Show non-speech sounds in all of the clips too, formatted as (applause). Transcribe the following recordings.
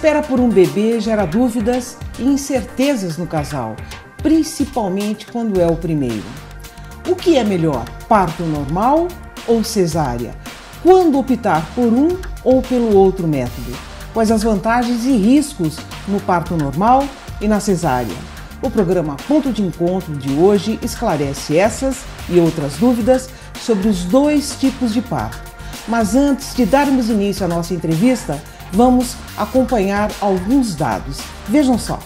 espera por um bebê gera dúvidas e incertezas no casal, principalmente quando é o primeiro. O que é melhor, parto normal ou cesárea? Quando optar por um ou pelo outro método? Quais as vantagens e riscos no parto normal e na cesárea? O programa Ponto de Encontro de hoje esclarece essas e outras dúvidas sobre os dois tipos de parto. Mas antes de darmos início à nossa entrevista, vamos acompanhar alguns dados. Vejam só.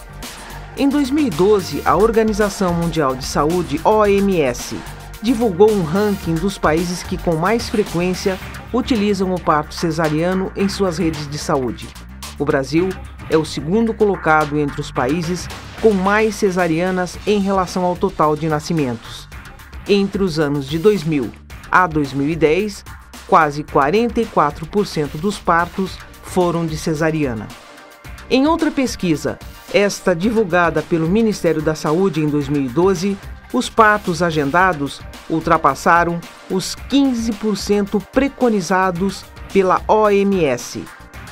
Em 2012, a Organização Mundial de Saúde, OMS, divulgou um ranking dos países que com mais frequência utilizam o parto cesariano em suas redes de saúde. O Brasil é o segundo colocado entre os países com mais cesarianas em relação ao total de nascimentos. Entre os anos de 2000 a 2010, quase 44% dos partos foram de cesariana. Em outra pesquisa, esta divulgada pelo Ministério da Saúde em 2012, os partos agendados ultrapassaram os 15% preconizados pela OMS.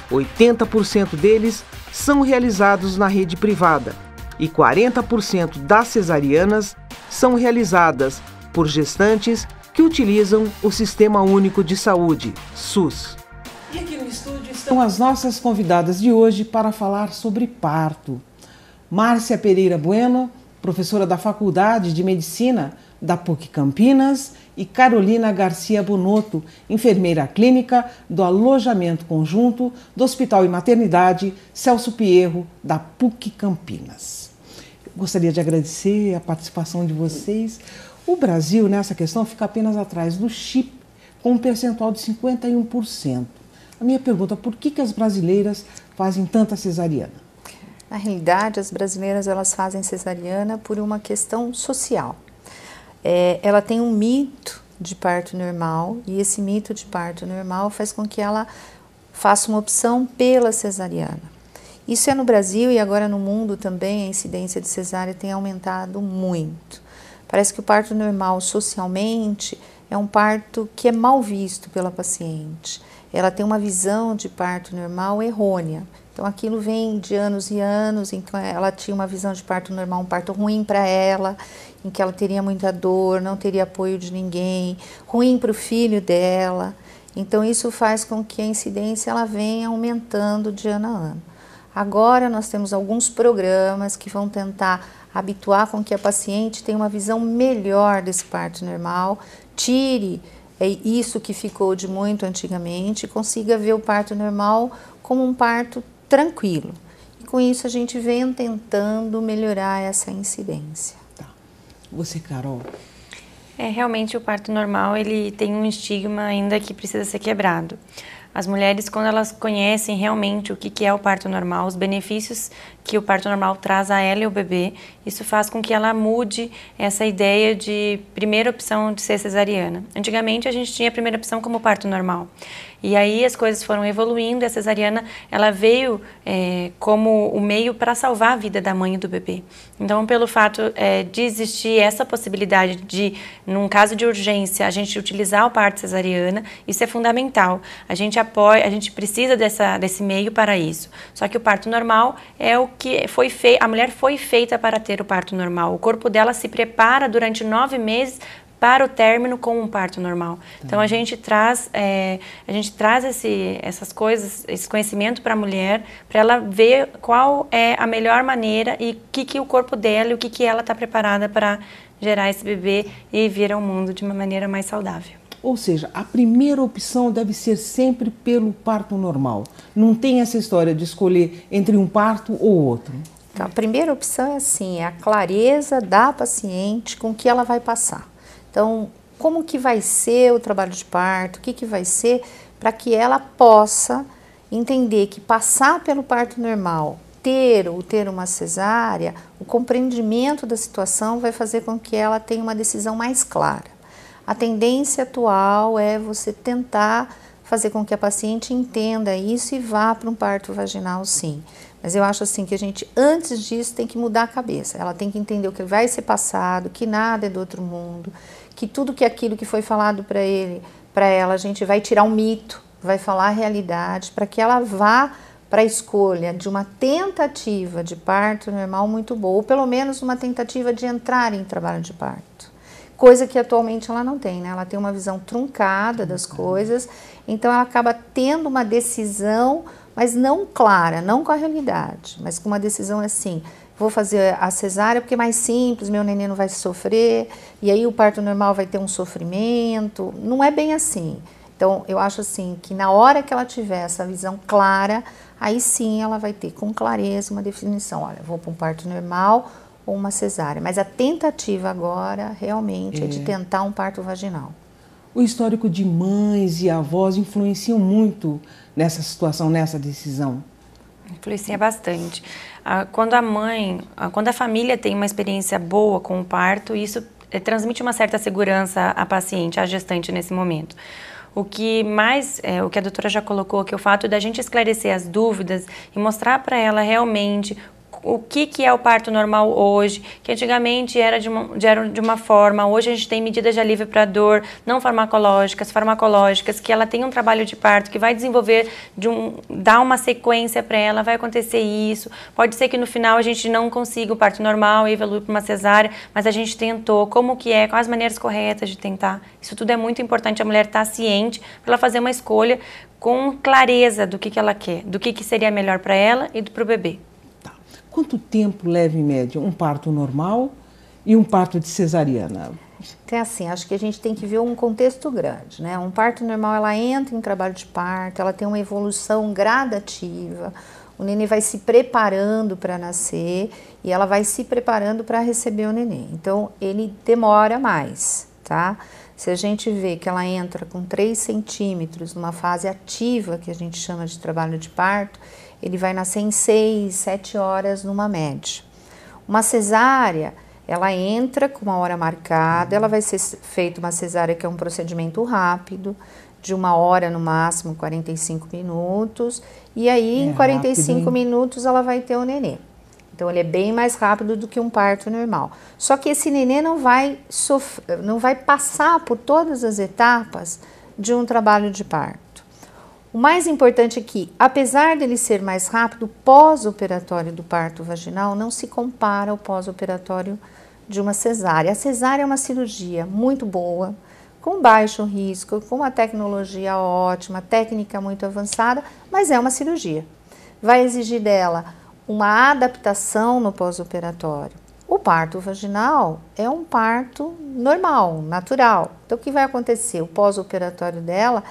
80% deles são realizados na rede privada e 40% das cesarianas são realizadas por gestantes que utilizam o Sistema Único de Saúde, SUS. E aqui no estão as nossas convidadas de hoje para falar sobre parto. Márcia Pereira Bueno, professora da Faculdade de Medicina da PUC Campinas, e Carolina Garcia Bonotto, enfermeira clínica do Alojamento Conjunto do Hospital e Maternidade Celso Pierro, da PUC Campinas. Gostaria de agradecer a participação de vocês. O Brasil, nessa questão, fica apenas atrás do Chip, com um percentual de 51%. A minha pergunta, por que, que as brasileiras fazem tanta cesariana? Na realidade, as brasileiras elas fazem cesariana por uma questão social. É, ela tem um mito de parto normal e esse mito de parto normal faz com que ela faça uma opção pela cesariana. Isso é no Brasil e agora no mundo também a incidência de cesárea tem aumentado muito. Parece que o parto normal socialmente é um parto que é mal visto pela paciente ela tem uma visão de parto normal errônea. Então aquilo vem de anos e anos, então ela tinha uma visão de parto normal, um parto ruim para ela, em que ela teria muita dor, não teria apoio de ninguém, ruim para o filho dela. Então isso faz com que a incidência ela venha aumentando de ano a ano. Agora nós temos alguns programas que vão tentar habituar com que a paciente tenha uma visão melhor desse parto normal, tire é isso que ficou de muito antigamente, consiga ver o parto normal como um parto tranquilo. E com isso a gente vem tentando melhorar essa incidência. Tá. Você, Carol. É, realmente o parto normal ele tem um estigma ainda que precisa ser quebrado. As mulheres, quando elas conhecem realmente o que é o parto normal, os benefícios que o parto normal traz a ela e o bebê, isso faz com que ela mude essa ideia de primeira opção de ser cesariana. Antigamente a gente tinha a primeira opção como parto normal. E aí as coisas foram evoluindo e a cesariana ela veio é, como o meio para salvar a vida da mãe e do bebê. Então, pelo fato é, de existir essa possibilidade de, num caso de urgência, a gente utilizar o parto cesariana, isso é fundamental. A gente apoia, a gente precisa dessa, desse meio para isso. Só que o parto normal é o que foi fei a mulher foi feita para ter o parto normal. O corpo dela se prepara durante nove meses para o término com um parto normal. Então a uhum. gente traz é, a gente traz esse, essas coisas, esse conhecimento para a mulher, para ela ver qual é a melhor maneira e o que, que o corpo dela, e o que, que ela está preparada para gerar esse bebê e vir ao mundo de uma maneira mais saudável. Ou seja, a primeira opção deve ser sempre pelo parto normal. Não tem essa história de escolher entre um parto ou outro. Então, a primeira opção é assim, é a clareza da paciente com que ela vai passar. Então, como que vai ser o trabalho de parto, o que, que vai ser, para que ela possa entender que passar pelo parto normal, ter ou ter uma cesárea, o compreendimento da situação vai fazer com que ela tenha uma decisão mais clara. A tendência atual é você tentar fazer com que a paciente entenda isso e vá para um parto vaginal, sim. Mas eu acho assim que a gente, antes disso, tem que mudar a cabeça. Ela tem que entender o que vai ser passado, que nada é do outro mundo, que tudo que é aquilo que foi falado para ele, para ela, a gente vai tirar um mito, vai falar a realidade, para que ela vá para a escolha de uma tentativa de parto normal muito boa, ou pelo menos uma tentativa de entrar em trabalho de parto coisa que atualmente ela não tem, né? Ela tem uma visão truncada das coisas, então ela acaba tendo uma decisão, mas não clara, não com a realidade, mas com uma decisão assim. Vou fazer a cesárea porque é mais simples, meu neném não vai sofrer, e aí o parto normal vai ter um sofrimento. Não é bem assim. Então, eu acho assim que na hora que ela tiver essa visão clara, aí sim ela vai ter com clareza uma definição: olha, vou para um parto normal ou uma cesárea. Mas a tentativa agora realmente é, é de tentar um parto vaginal. O histórico de mães e avós influenciam muito nessa situação, nessa decisão? Influencia bastante. Ah, quando a mãe, ah, quando a família tem uma experiência boa com o parto, isso eh, transmite uma certa segurança à paciente, à gestante nesse momento. O que mais, é, o que a doutora já colocou, que é o fato da gente esclarecer as dúvidas e mostrar para ela realmente o que, que é o parto normal hoje, que antigamente era de uma, era de uma forma, hoje a gente tem medidas de alívio para dor não farmacológicas, farmacológicas, que ela tem um trabalho de parto que vai desenvolver, de um, dar uma sequência para ela, vai acontecer isso. Pode ser que no final a gente não consiga o parto normal e evolui para uma cesárea, mas a gente tentou, como que é, quais as maneiras corretas de tentar. Isso tudo é muito importante a mulher estar tá ciente para ela fazer uma escolha com clareza do que, que ela quer, do que, que seria melhor para ela e para o bebê. Quanto tempo leva em média um parto normal e um parto de cesariana? É assim, acho que a gente tem que ver um contexto grande, né? Um parto normal, ela entra em trabalho de parto, ela tem uma evolução gradativa, o neném vai se preparando para nascer e ela vai se preparando para receber o neném. Então, ele demora mais, tá? Se a gente vê que ela entra com 3 centímetros numa fase ativa, que a gente chama de trabalho de parto, ele vai nascer em 6, 7 horas numa média. Uma cesárea, ela entra com uma hora marcada, ela vai ser feita uma cesárea que é um procedimento rápido, de uma hora no máximo, 45 minutos, e aí é em 45 rápido, minutos ela vai ter o nenê. Então ele é bem mais rápido do que um parto normal. Só que esse nenê não vai não vai passar por todas as etapas de um trabalho de parto. O mais importante é que, apesar dele ser mais rápido, o pós-operatório do parto vaginal não se compara ao pós-operatório de uma cesárea. A cesárea é uma cirurgia muito boa, com baixo risco, com uma tecnologia ótima, técnica muito avançada, mas é uma cirurgia. Vai exigir dela uma adaptação no pós-operatório. O parto vaginal é um parto normal, natural. Então, o que vai acontecer? O pós-operatório dela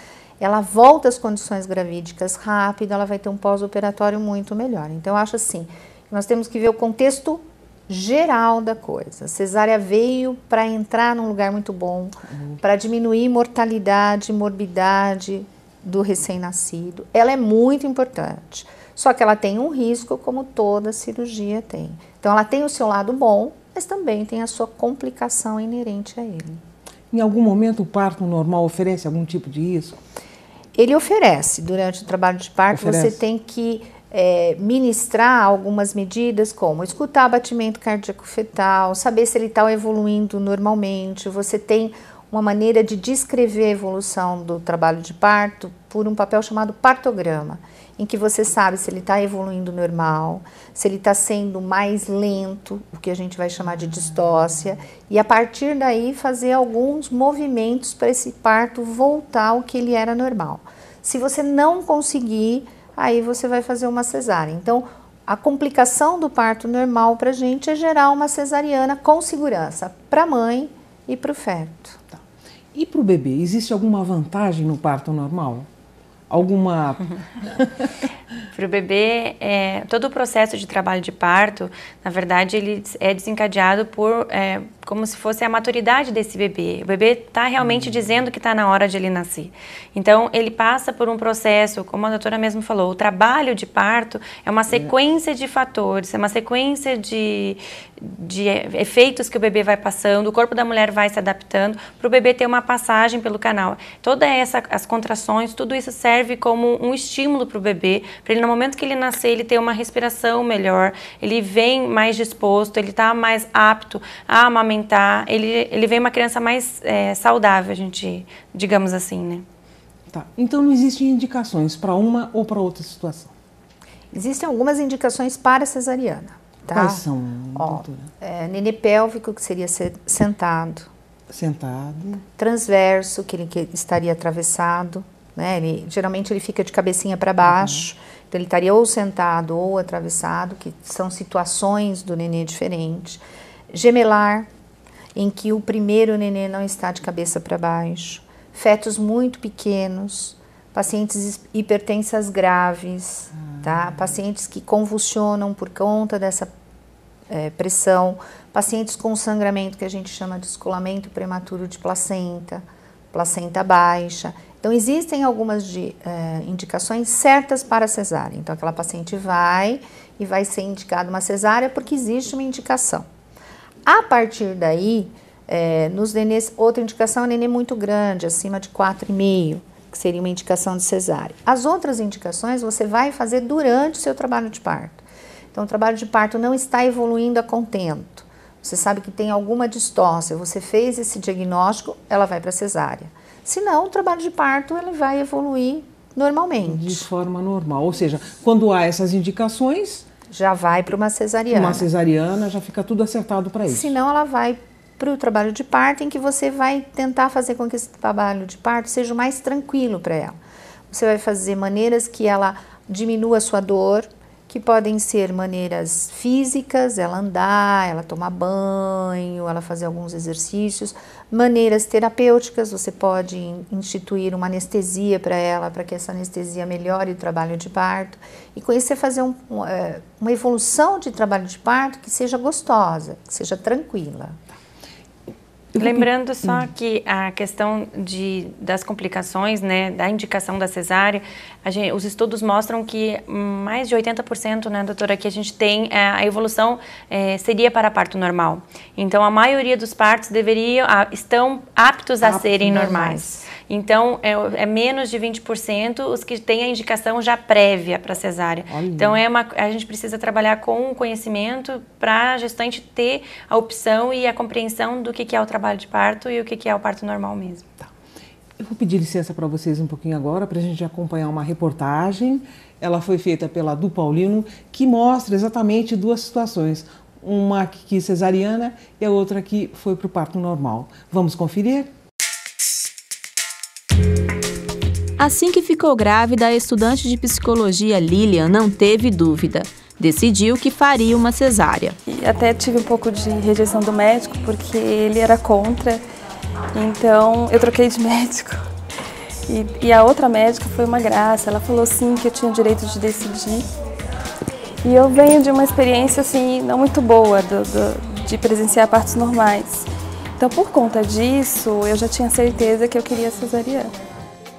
ela volta às condições gravídicas rápido, ela vai ter um pós-operatório muito melhor. Então, eu acho assim, nós temos que ver o contexto geral da coisa. A cesárea veio para entrar num lugar muito bom, uhum. para diminuir mortalidade, morbidade do recém-nascido. Ela é muito importante. Só que ela tem um risco, como toda cirurgia tem. Então, ela tem o seu lado bom, mas também tem a sua complicação inerente a ele. Em algum momento, o parto normal oferece algum tipo de risco? Ele oferece, durante o trabalho de parto, oferece. você tem que é, ministrar algumas medidas, como escutar batimento cardíaco fetal, saber se ele está evoluindo normalmente, você tem uma maneira de descrever a evolução do trabalho de parto por um papel chamado partograma, em que você sabe se ele está evoluindo normal, se ele está sendo mais lento, o que a gente vai chamar de distócia, e a partir daí fazer alguns movimentos para esse parto voltar ao que ele era normal. Se você não conseguir, aí você vai fazer uma cesárea. Então, a complicação do parto normal para a gente é gerar uma cesariana com segurança para a mãe e para o feto. Tá. E para o bebê, existe alguma vantagem no parto normal? Alguma. (laughs) para o bebê, é, todo o processo de trabalho de parto, na verdade, ele é desencadeado por. É, como se fosse a maturidade desse bebê. O bebê está realmente uhum. dizendo que está na hora de ele nascer. Então, ele passa por um processo, como a doutora mesmo falou, o trabalho de parto é uma é. sequência de fatores, é uma sequência de, de efeitos que o bebê vai passando, o corpo da mulher vai se adaptando, para o bebê ter uma passagem pelo canal. Toda essa, as contrações, tudo isso serve como um estímulo para o bebê, para ele no momento que ele nascer, ele ter uma respiração melhor, ele vem mais disposto, ele está mais apto a amamentar, amamentar, ele, ele vem uma criança mais é, saudável, a gente, digamos assim, né? Tá. Então não existem indicações para uma ou para outra situação? Existem algumas indicações para cesariana. Tá? Quais são? Ó, é, nenê pélvico, que seria sentado. Sentado. Transverso, que ele que estaria atravessado. Né? Ele, geralmente ele fica de cabecinha para baixo. Uhum. Então ele estaria ou sentado ou atravessado, que são situações do nenê diferentes. Gemelar, em que o primeiro nenê não está de cabeça para baixo, fetos muito pequenos, pacientes hipertensas graves, tá? Ah. Pacientes que convulsionam por conta dessa é, pressão, pacientes com sangramento que a gente chama de escolamento prematuro de placenta, placenta baixa. Então existem algumas de, é, indicações certas para cesárea. Então aquela paciente vai e vai ser indicada uma cesárea porque existe uma indicação. A partir daí, é, nos nenês, outra indicação é nenê muito grande, acima de 4,5, que seria uma indicação de cesárea. As outras indicações você vai fazer durante o seu trabalho de parto. Então, o trabalho de parto não está evoluindo a contento. Você sabe que tem alguma distócia, você fez esse diagnóstico, ela vai para cesárea. Se não, o trabalho de parto ele vai evoluir normalmente. De forma normal. Ou seja, quando há essas indicações, já vai para uma cesariana. Uma cesariana já fica tudo acertado para isso. Senão ela vai para o trabalho de parto, em que você vai tentar fazer com que esse trabalho de parto seja o mais tranquilo para ela. Você vai fazer maneiras que ela diminua a sua dor, que podem ser maneiras físicas, ela andar, ela tomar banho, ela fazer alguns exercícios, maneiras terapêuticas, você pode instituir uma anestesia para ela, para que essa anestesia melhore o trabalho de parto, e com isso você fazer um, é, uma evolução de trabalho de parto que seja gostosa, que seja tranquila. Lembrando só hum. que a questão de, das complicações, né, da indicação da cesárea, gente, os estudos mostram que mais de 80%, né, doutora, que a gente tem, é, a evolução é, seria para parto normal. Então, a maioria dos partos deveria, a, estão aptos a serem normais. normais. Então, é, é menos de 20% os que têm a indicação já prévia para cesárea. Olha. Então, é uma, a gente precisa trabalhar com o conhecimento para a gestante ter a opção e a compreensão do que, que é o trabalho de parto e o que, que é o parto normal mesmo. Tá. Eu vou pedir licença para vocês um pouquinho agora, para a gente acompanhar uma reportagem. Ela foi feita pela Du Paulino, que mostra exatamente duas situações. Uma que cesariana e a outra que foi para o parto normal. Vamos conferir? Assim que ficou grávida, a estudante de psicologia Lilian não teve dúvida. Decidiu que faria uma cesárea. Até tive um pouco de rejeição do médico, porque ele era contra. Então eu troquei de (laughs) médico. E, e a outra médica foi uma graça. Ela falou sim que eu tinha o direito de decidir. E eu venho de uma experiência assim não muito boa do, do, de presenciar partos normais. Então por conta disso eu já tinha certeza que eu queria cesariana.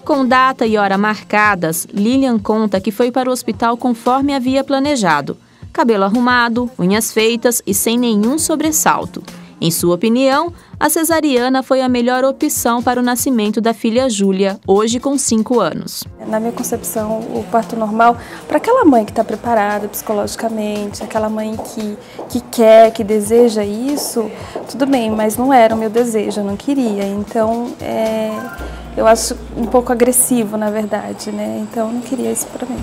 Com data e hora marcadas, Lilian conta que foi para o hospital conforme havia planejado. Cabelo arrumado, unhas feitas e sem nenhum sobressalto. Em sua opinião, a cesariana foi a melhor opção para o nascimento da filha Júlia, hoje com 5 anos. Na minha concepção, o parto normal, para aquela mãe que está preparada psicologicamente, aquela mãe que, que quer, que deseja isso, tudo bem, mas não era o meu desejo, eu não queria. Então, é eu acho um pouco agressivo, na verdade, né? Então eu não queria isso para mim.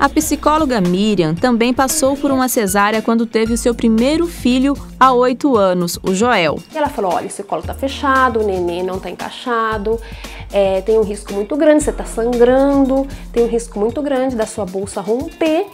A psicóloga Miriam também passou por uma cesárea quando teve o seu primeiro filho há oito anos, o Joel. Ela falou: olha, esse colo tá fechado, o neném não tá encaixado, é, tem um risco muito grande, você tá sangrando, tem um risco muito grande da sua bolsa romper,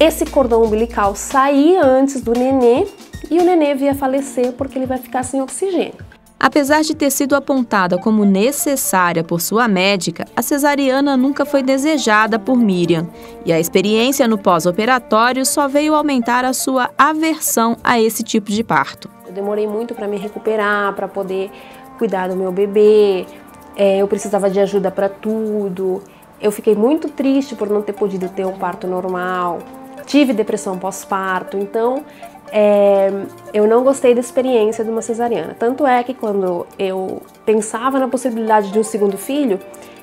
esse cordão umbilical sair antes do nenê e o nenê vir a falecer porque ele vai ficar sem oxigênio. Apesar de ter sido apontada como necessária por sua médica, a cesariana nunca foi desejada por Miriam, e a experiência no pós-operatório só veio aumentar a sua aversão a esse tipo de parto. Eu demorei muito para me recuperar, para poder cuidar do meu bebê, é, eu precisava de ajuda para tudo. Eu fiquei muito triste por não ter podido ter um parto normal. Tive depressão pós-parto, então é, eu não gostei da experiência de uma cesariana. Tanto é que quando eu pensava na possibilidade de um segundo filho,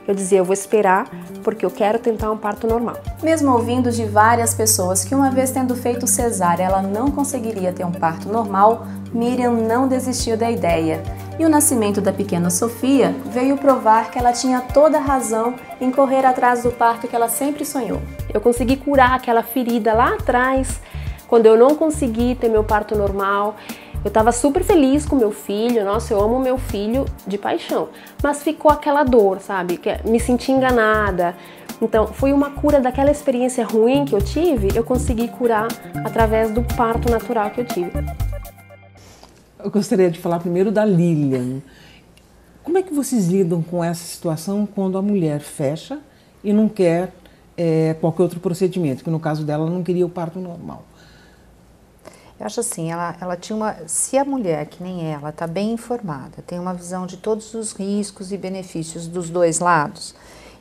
eu dizia, eu vou esperar porque eu quero tentar um parto normal. Mesmo ouvindo de várias pessoas que uma vez tendo feito cesárea, ela não conseguiria ter um parto normal, Miriam não desistiu da ideia. E o nascimento da pequena Sofia veio provar que ela tinha toda a razão em correr atrás do parto que ela sempre sonhou. Eu consegui curar aquela ferida lá atrás quando eu não consegui ter meu parto normal. Eu estava super feliz com meu filho, nossa, eu amo meu filho de paixão, mas ficou aquela dor, sabe? Que é, me senti enganada. Então, foi uma cura daquela experiência ruim que eu tive, eu consegui curar através do parto natural que eu tive. Eu gostaria de falar primeiro da Lilian. Como é que vocês lidam com essa situação quando a mulher fecha e não quer é, qualquer outro procedimento? Que no caso dela não queria o parto normal. Eu acho assim, ela, ela tinha uma. Se a mulher, que nem ela, está bem informada, tem uma visão de todos os riscos e benefícios dos dois lados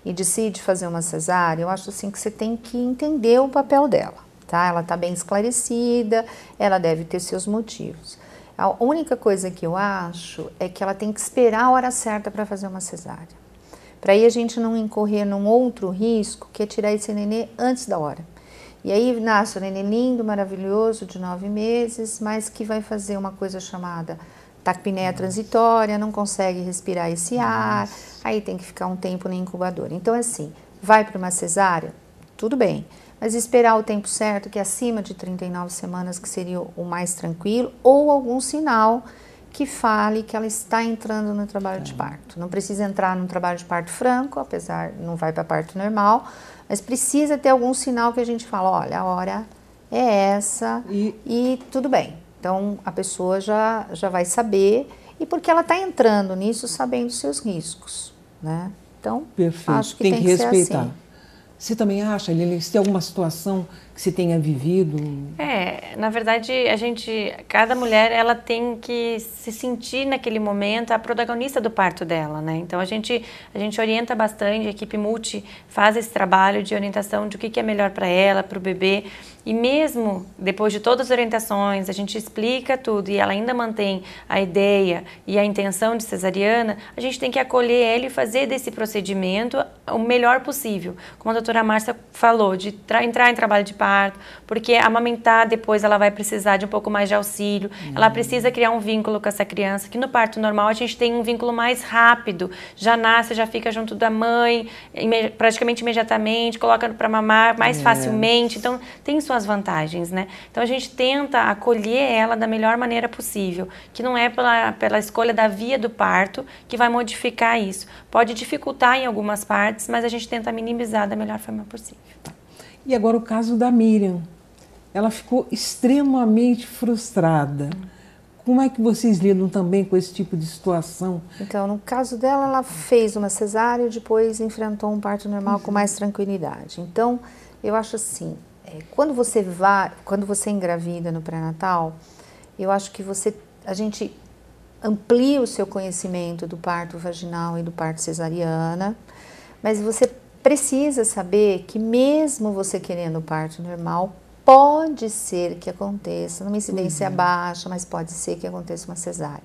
e decide fazer uma cesárea, eu acho assim que você tem que entender o papel dela, tá? Ela está bem esclarecida, ela deve ter seus motivos. A única coisa que eu acho é que ela tem que esperar a hora certa para fazer uma cesárea. Para aí a gente não incorrer num outro risco que é tirar esse nenê antes da hora. E aí nasce o neném lindo, maravilhoso, de nove meses, mas que vai fazer uma coisa chamada taquipneia transitória, não consegue respirar esse ar, aí tem que ficar um tempo na incubadora. Então, assim, vai para uma cesárea? Tudo bem, mas esperar o tempo certo, que é acima de 39 semanas, que seria o mais tranquilo, ou algum sinal que fale que ela está entrando no trabalho de tá. parto. Não precisa entrar num trabalho de parto franco, apesar não vai para parto normal, mas precisa ter algum sinal que a gente fala, olha, a hora é essa e, e tudo bem. Então a pessoa já, já vai saber e porque ela está entrando nisso sabendo seus riscos, né? Então Perfeito. acho que tem, tem que, que respeitar. Assim. Você também acha, Lili, se tem alguma situação que se tenha vivido? É, na verdade, a gente, cada mulher, ela tem que se sentir naquele momento a protagonista do parto dela, né? Então a gente, a gente orienta bastante, a equipe multi faz esse trabalho de orientação de o que, que é melhor para ela, para o bebê. E mesmo depois de todas as orientações, a gente explica tudo e ela ainda mantém a ideia e a intenção de cesariana, a gente tem que acolher ela e fazer desse procedimento o melhor possível. Como a doutora Márcia falou, de entrar em trabalho de parto parto, porque amamentar depois ela vai precisar de um pouco mais de auxílio, uhum. ela precisa criar um vínculo com essa criança, que no parto normal a gente tem um vínculo mais rápido, já nasce, já fica junto da mãe, imed praticamente imediatamente, coloca para mamar mais é. facilmente, então tem suas vantagens, né? Então a gente tenta acolher ela da melhor maneira possível, que não é pela, pela escolha da via do parto que vai modificar isso. Pode dificultar em algumas partes, mas a gente tenta minimizar da melhor forma possível. E agora o caso da Miriam. Ela ficou extremamente frustrada. Como é que vocês lidam também com esse tipo de situação? Então, no caso dela, ela fez uma cesárea e depois enfrentou um parto normal com mais tranquilidade. Então, eu acho assim, é, quando você vai, quando você engravida no pré-natal, eu acho que você, a gente amplia o seu conhecimento do parto vaginal e do parto cesariana, mas você precisa saber que mesmo você querendo o parto normal, pode ser que aconteça numa incidência uhum. baixa, mas pode ser que aconteça uma cesárea.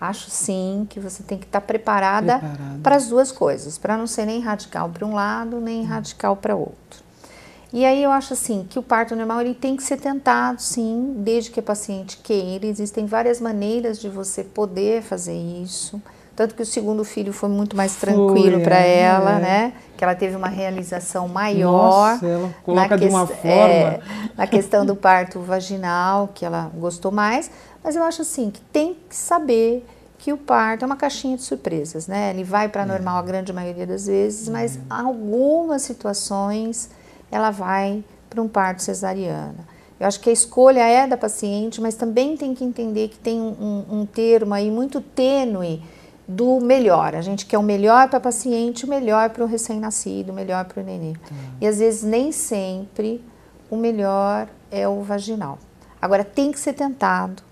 Acho sim que você tem que estar tá preparada, para as duas coisas, para não ser nem radical para um lado, nem uhum. radical para outro. E aí eu acho assim que o parto normal ele tem que ser tentado, sim, desde que a paciente queira. Existem várias maneiras de você poder fazer isso. Tanto que o segundo filho foi muito mais tranquilo para é. ela, é. né? Que ela teve uma realização maior. Nossa, ela coloca de uma forma. É, na questão do parto vaginal, que ela gostou mais. Mas eu acho assim que tem que saber que o parto é uma caixinha de surpresas, né? Ele vai para é. normal a grande maioria das vezes, mas uhum. algumas situações ela vai para um parto cesariana. Eu acho que a escolha é da paciente, mas também tem que entender que tem um, um termo aí muito tênue do melhor. A gente quer o melhor para paciente, o melhor para o recém-nascido, o melhor para o neném. Tá. E às vezes nem sempre o melhor é o vaginal. Agora tem que ser tentado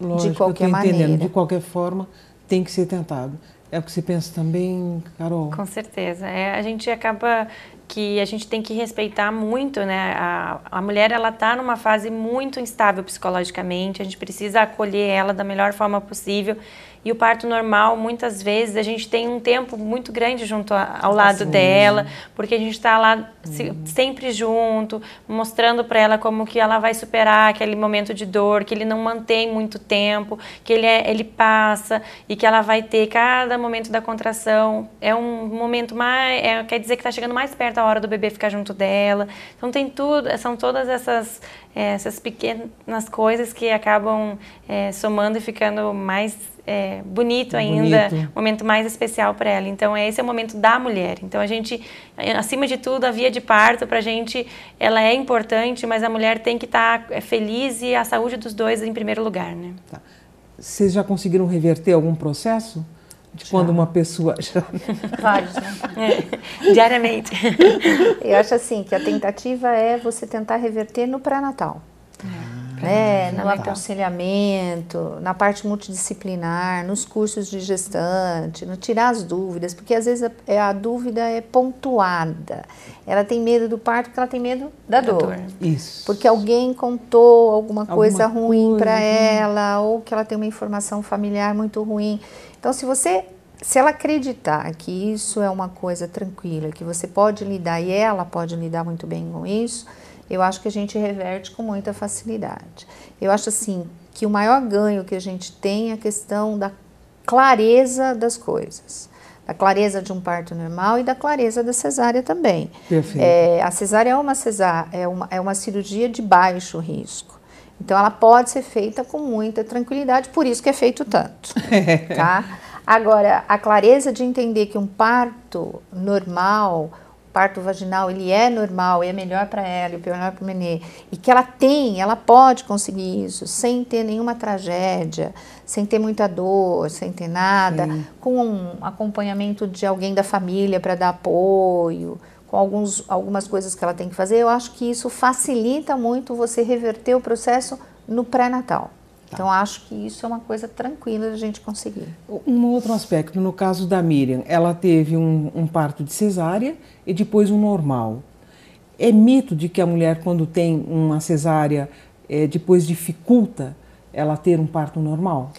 Lógico, de qualquer maneira. De qualquer forma, tem que ser tentado. É o que você pensa também, Carol? Com certeza. É, a gente acaba que a gente tem que respeitar muito, né? A, a mulher ela tá numa fase muito instável psicologicamente, a gente precisa acolher ela da melhor forma possível e o parto normal, muitas vezes, a gente tem um tempo muito grande junto a, ao lado assim. dela, porque a gente está lá se, uhum. sempre junto, mostrando para ela como que ela vai superar aquele momento de dor, que ele não mantém muito tempo, que ele, é, ele passa e que ela vai ter cada momento da contração. É um momento mais. É, quer dizer que está chegando mais perto a hora do bebê ficar junto dela. Então, tem tudo, são todas essas, é, essas pequenas coisas que acabam é, somando e ficando mais é, bonito é ainda, bonito. momento mais especial para ela. Então é, esse é o momento da mulher. Então a gente, acima de tudo, a via de parto para a gente, ela é importante, mas a mulher tem que estar tá é, feliz e a saúde dos dois em primeiro lugar, né? Tá. Vocês já conseguiram reverter algum processo? de quando uma pessoa (laughs) Vários, né? É, diariamente. (laughs) Eu acho assim que a tentativa é você tentar reverter no pré-natal. Ah né? no é aconselhamento, na parte multidisciplinar, nos cursos de gestante, no tirar as dúvidas, porque às vezes a, é, a dúvida é pontuada. Ela tem medo do parto porque ela tem medo da, dor. dor. Isso. Porque alguém contou alguma, alguma coisa ruim para ela ou que ela tem uma informação familiar muito ruim. Então, se você se ela acreditar que isso é uma coisa tranquila, que você pode lidar e ela pode lidar muito bem com isso, eu acho que a gente reverte com muita facilidade. Eu acho assim que o maior ganho que a gente tem é a questão da clareza das coisas. Da clareza de um parto normal e da clareza da cesárea também. Perfeito. É, a cesárea é uma, cesárea é, uma, é uma cirurgia de baixo risco. Então, ela pode ser feita com muita tranquilidade, por isso que é feito tanto. (laughs) tá? Agora, a clareza de entender que um parto normal, parto vaginal ele é normal é melhor para ela e pior para o nenê, e que ela tem, ela pode conseguir isso sem ter nenhuma tragédia, sem ter muita dor, sem ter nada, Sim. com um acompanhamento de alguém da família para dar apoio, com alguns, algumas coisas que ela tem que fazer, eu acho que isso facilita muito você reverter o processo no pré-natal. Tá. Então acho que isso é uma coisa tranquila de a gente conseguir. Um outro aspecto, no caso da Miriam, ela teve um, um parto de cesárea e depois um normal. É mito de que a mulher, quando tem uma cesárea, é, depois dificulta ela ter um parto normal?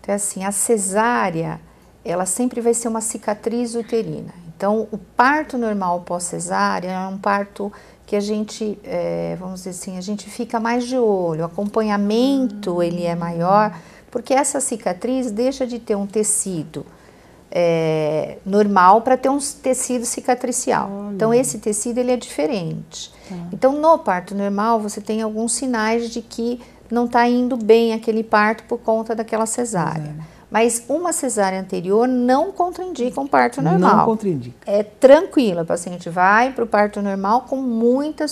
Então, é assim, a cesárea, ela sempre vai ser uma cicatriz uterina. Então, o parto normal pós-cesárea é um parto que a gente, é, vamos dizer assim, a gente fica mais de olho, o acompanhamento ele é maior, porque essa cicatriz deixa de ter um tecido é, normal para ter um tecido cicatricial. Olha. Então esse tecido ele é diferente. Tá. Então no parto normal você tem alguns sinais de que não está indo bem aquele parto por conta daquela cesárea. Exato. Mas uma cesárea anterior não contraindica um parto normal. Não contraindica. É tranquila, a paciente vai para o parto normal com, muita,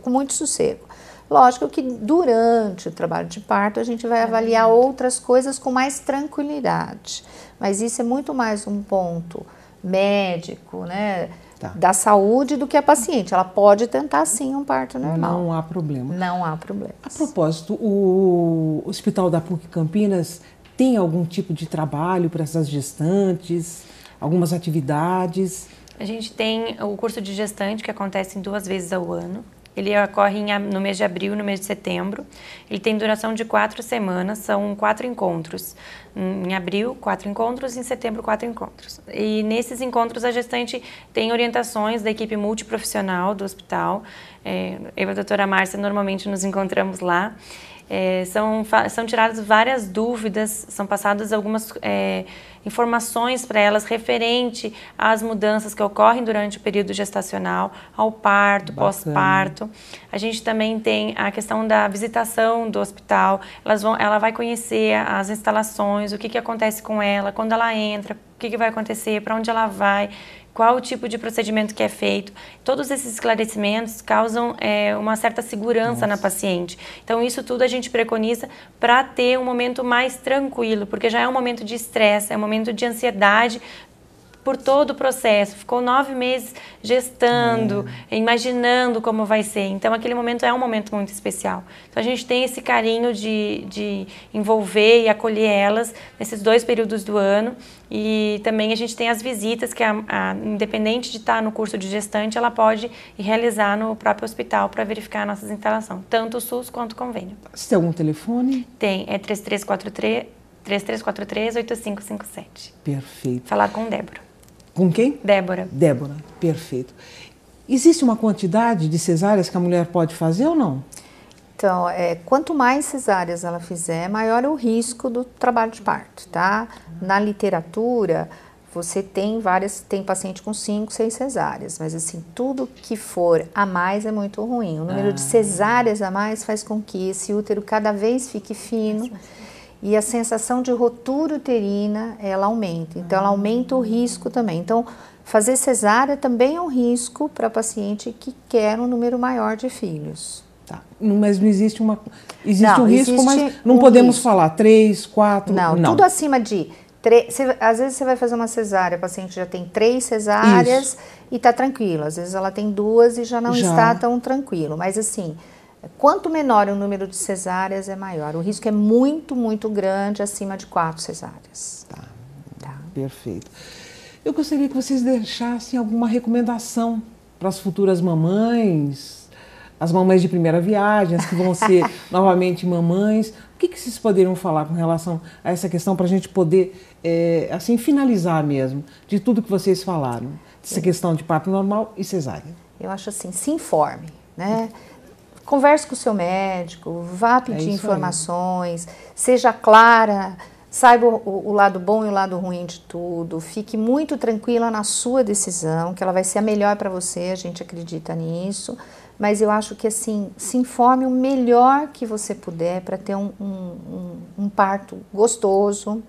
com muito sossego. Lógico que durante o trabalho de parto a gente vai avaliar outras coisas com mais tranquilidade, mas isso é muito mais um ponto médico, né? Tá. Da saúde do que a paciente. Ela pode tentar sim um parto normal. Não há problema. Não há problema. A propósito, o Hospital da PUC Campinas tem algum tipo de trabalho para essas gestantes? Algumas atividades? A gente tem o curso de gestante que acontece duas vezes ao ano. Ele ocorre no mês de abril e no mês de setembro. Ele tem duração de quatro semanas, são quatro encontros. Em abril, quatro encontros, em setembro, quatro encontros. E nesses encontros, a gestante tem orientações da equipe multiprofissional do hospital. É, eu e a doutora Márcia normalmente nos encontramos lá. É, são, são tiradas várias dúvidas, são passadas algumas é, informações para elas referente às mudanças que ocorrem durante o período gestacional, ao parto, pós-parto. A gente também tem a questão da visitação do hospital. Elas vão, ela vai conhecer as instalações, o que, que acontece com ela, quando ela entra, o que, que vai acontecer, para onde ela vai qual o tipo de procedimento que é feito. Todos esses esclarecimentos causam é, uma certa segurança Nossa. na paciente. Então, isso tudo a gente preconiza para ter um momento mais tranquilo, porque já é um momento de estresse, é um momento de ansiedade por todo o processo, ficou nove meses gestando, hum. imaginando como vai ser. Então, aquele momento é um momento muito especial. Então, a gente tem esse carinho de, de envolver e acolher elas nesses dois períodos do ano. E também a gente tem as visitas que, a, a, independente de estar no curso de gestante, ela pode realizar no próprio hospital para verificar a nossa instalação, tanto o SUS quanto o convênio. Você tem algum telefone? Tem, é 3343 3343 8557. Perfeito. Falar com Débora. Com quem? Débora. Débora, perfeito. Existe uma quantidade de cesáreas que a mulher pode fazer ou não? Então, é, quanto mais cesáreas ela fizer, maior é o risco do trabalho de parto, tá? Na literatura, você tem várias, tem paciente com cinco, seis cesáreas, mas assim, tudo que for a mais é muito ruim. O número ah. de cesáreas a mais faz com que esse útero cada vez fique fino e a sensação de rotura uterina ela aumenta. Então, ela ah. aumenta o risco também. Então, fazer cesárea também é um risco para paciente que quer um número maior de filhos. Tá. Mas não existe uma. Existe não, um risco, existe mas não um podemos risco. falar três, quatro. Não, não. tudo acima de. três, às vezes você vai fazer uma cesárea, a paciente já tem três cesáreas Isso. e está tranquilo. Às vezes ela tem duas e já não já. está tão tranquilo. Mas assim, Quanto menor o número de cesáreas, é maior. O risco é muito, muito grande, acima de quatro cesáreas. Tá. tá. Perfeito. Eu gostaria que vocês deixassem alguma recomendação para as futuras mamães, as mamães de primeira viagem, as que vão ser (laughs) novamente mamães. O que, que vocês poderiam falar com relação a essa questão para a gente poder, é, assim, finalizar mesmo de tudo que vocês falaram? Essa questão de parto normal e cesárea. Eu acho assim, se informe, né? Converse com o seu médico, vá é pedir é informações, aí. seja clara, saiba o, o, lado bom e o lado ruim de tudo, fique muito tranquila na sua decisão, que ela vai ser a melhor para você, a gente acredita nisso. Mas eu acho que assim, se informe o melhor que você puder para ter um, um, um parto gostoso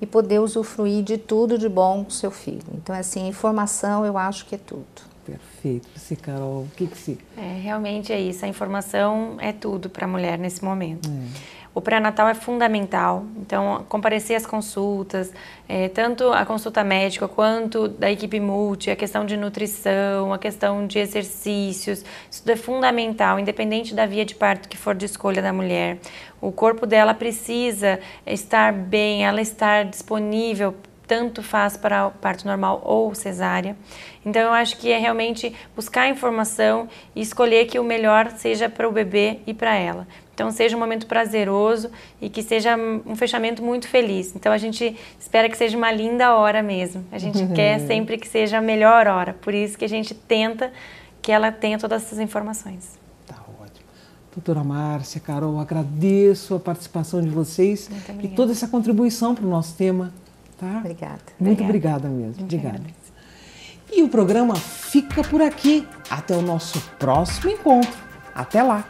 e poder usufruir de tudo de bom com seu filho. Então, assim, informação eu acho que é tudo. Perfeito, você, Carol, o que que se... É, realmente é isso, a informação é tudo para a mulher nesse momento. É. O pré-natal é fundamental, então comparecer às consultas, é, tanto a consulta médica quanto da equipe multi, a questão de nutrição, a questão de exercícios, isso é fundamental, independente da via de parto que for de escolha da mulher. O corpo dela precisa estar bem, ela estar disponível tanto faz para parto normal ou cesárea. Então eu acho que é realmente buscar informação e escolher que o melhor seja para o bebê e para ela. Então seja um momento prazeroso e que seja um fechamento muito feliz. Então a gente espera que seja uma linda hora mesmo. A gente uhum. quer sempre que seja a melhor hora. Por isso que a gente tenta que ela tenha todas essas informações. Tá ótimo. Doutora Márcia, Carol, agradeço a participação de vocês e toda essa contribuição para o nosso tema Tá? Obrigada. Muito obrigada, obrigada mesmo. Obrigada. E o programa fica por aqui. Até o nosso próximo encontro. Até lá!